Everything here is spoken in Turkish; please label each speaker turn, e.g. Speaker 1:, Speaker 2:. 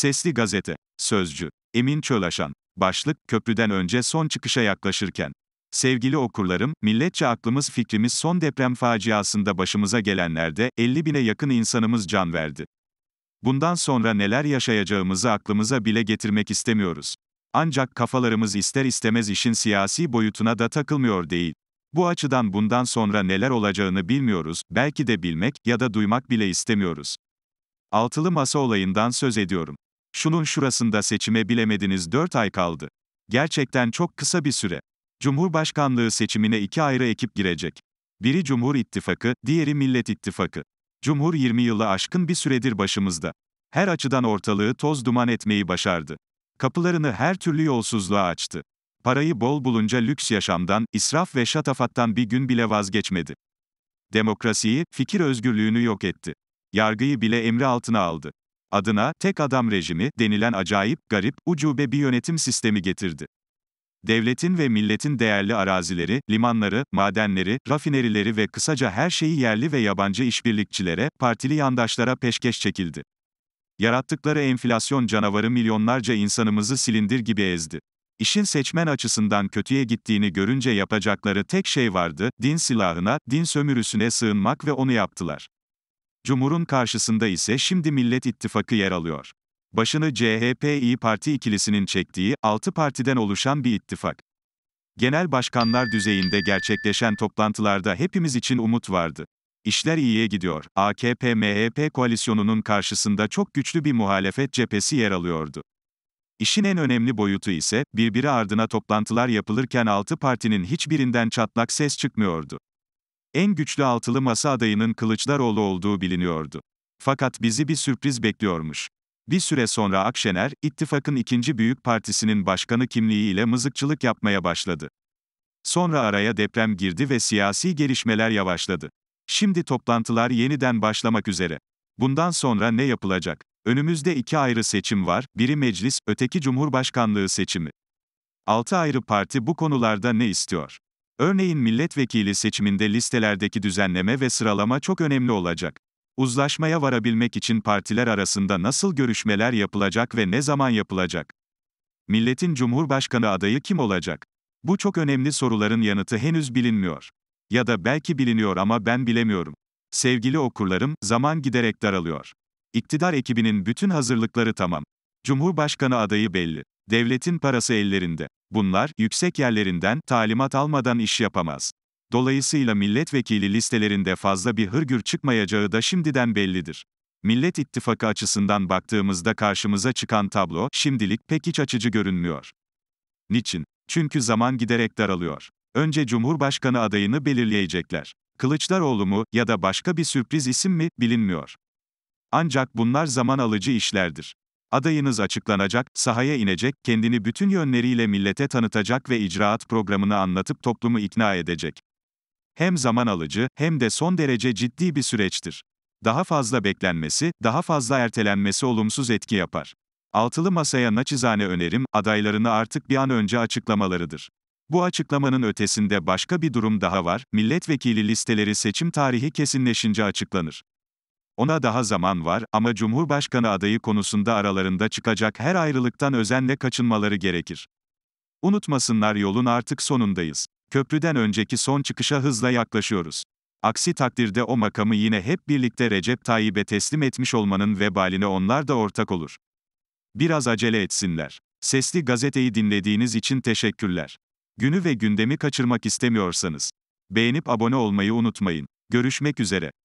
Speaker 1: Sesli Gazete, Sözcü, Emin Çölaşan, başlık, köprüden önce son çıkışa yaklaşırken. Sevgili okurlarım, milletçe aklımız fikrimiz son deprem faciasında başımıza gelenlerde 50 bine yakın insanımız can verdi. Bundan sonra neler yaşayacağımızı aklımıza bile getirmek istemiyoruz. Ancak kafalarımız ister istemez işin siyasi boyutuna da takılmıyor değil. Bu açıdan bundan sonra neler olacağını bilmiyoruz, belki de bilmek ya da duymak bile istemiyoruz. Altılı masa olayından söz ediyorum. Şunun şurasında seçime bilemediniz 4 ay kaldı. Gerçekten çok kısa bir süre. Cumhurbaşkanlığı seçimine iki ayrı ekip girecek. Biri Cumhur İttifakı, diğeri Millet İttifakı. Cumhur 20 yılı aşkın bir süredir başımızda. Her açıdan ortalığı toz duman etmeyi başardı. Kapılarını her türlü yolsuzluğa açtı. Parayı bol bulunca lüks yaşamdan, israf ve şatafattan bir gün bile vazgeçmedi. Demokrasiyi, fikir özgürlüğünü yok etti. Yargıyı bile emri altına aldı adına tek adam rejimi denilen acayip, garip, ucube bir yönetim sistemi getirdi. Devletin ve milletin değerli arazileri, limanları, madenleri, rafinerileri ve kısaca her şeyi yerli ve yabancı işbirlikçilere, partili yandaşlara peşkeş çekildi. Yarattıkları enflasyon canavarı milyonlarca insanımızı silindir gibi ezdi. İşin seçmen açısından kötüye gittiğini görünce yapacakları tek şey vardı, din silahına, din sömürüsüne sığınmak ve onu yaptılar. Cumhur'un karşısında ise şimdi Millet İttifakı yer alıyor. Başını CHP-İyi Parti ikilisinin çektiği, 6 partiden oluşan bir ittifak. Genel başkanlar düzeyinde gerçekleşen toplantılarda hepimiz için umut vardı. İşler iyiye gidiyor. AKP-MHP koalisyonunun karşısında çok güçlü bir muhalefet cephesi yer alıyordu. İşin en önemli boyutu ise, birbiri ardına toplantılar yapılırken altı partinin hiçbirinden çatlak ses çıkmıyordu. En güçlü altılı masa adayının Kılıçdaroğlu olduğu biliniyordu. Fakat bizi bir sürpriz bekliyormuş. Bir süre sonra Akşener, ittifakın ikinci büyük partisinin başkanı kimliğiyle mızıkçılık yapmaya başladı. Sonra araya deprem girdi ve siyasi gelişmeler yavaşladı. Şimdi toplantılar yeniden başlamak üzere. Bundan sonra ne yapılacak? Önümüzde iki ayrı seçim var, biri meclis, öteki cumhurbaşkanlığı seçimi. Altı ayrı parti bu konularda ne istiyor? Örneğin milletvekili seçiminde listelerdeki düzenleme ve sıralama çok önemli olacak. Uzlaşmaya varabilmek için partiler arasında nasıl görüşmeler yapılacak ve ne zaman yapılacak? Milletin Cumhurbaşkanı adayı kim olacak? Bu çok önemli soruların yanıtı henüz bilinmiyor. Ya da belki biliniyor ama ben bilemiyorum. Sevgili okurlarım, zaman giderek daralıyor. İktidar ekibinin bütün hazırlıkları tamam. Cumhurbaşkanı adayı belli. Devletin parası ellerinde. Bunlar, yüksek yerlerinden talimat almadan iş yapamaz. Dolayısıyla milletvekili listelerinde fazla bir hırgür çıkmayacağı da şimdiden bellidir. Millet İttifakı açısından baktığımızda karşımıza çıkan tablo, şimdilik pek iç açıcı görünmüyor. Niçin? Çünkü zaman giderek daralıyor. Önce Cumhurbaşkanı adayını belirleyecekler. Kılıçdaroğlu mu ya da başka bir sürpriz isim mi bilinmiyor. Ancak bunlar zaman alıcı işlerdir. Adayınız açıklanacak, sahaya inecek, kendini bütün yönleriyle millete tanıtacak ve icraat programını anlatıp toplumu ikna edecek. Hem zaman alıcı, hem de son derece ciddi bir süreçtir. Daha fazla beklenmesi, daha fazla ertelenmesi olumsuz etki yapar. Altılı masaya naçizane önerim, adaylarını artık bir an önce açıklamalarıdır. Bu açıklamanın ötesinde başka bir durum daha var, milletvekili listeleri seçim tarihi kesinleşince açıklanır. Ona daha zaman var ama Cumhurbaşkanı adayı konusunda aralarında çıkacak her ayrılıktan özenle kaçınmaları gerekir. Unutmasınlar yolun artık sonundayız. Köprüden önceki son çıkışa hızla yaklaşıyoruz. Aksi takdirde o makamı yine hep birlikte Recep Tayyip'e teslim etmiş olmanın vebaline onlar da ortak olur. Biraz acele etsinler. Sesli gazeteyi dinlediğiniz için teşekkürler. Günü ve gündemi kaçırmak istemiyorsanız beğenip abone olmayı unutmayın. Görüşmek üzere.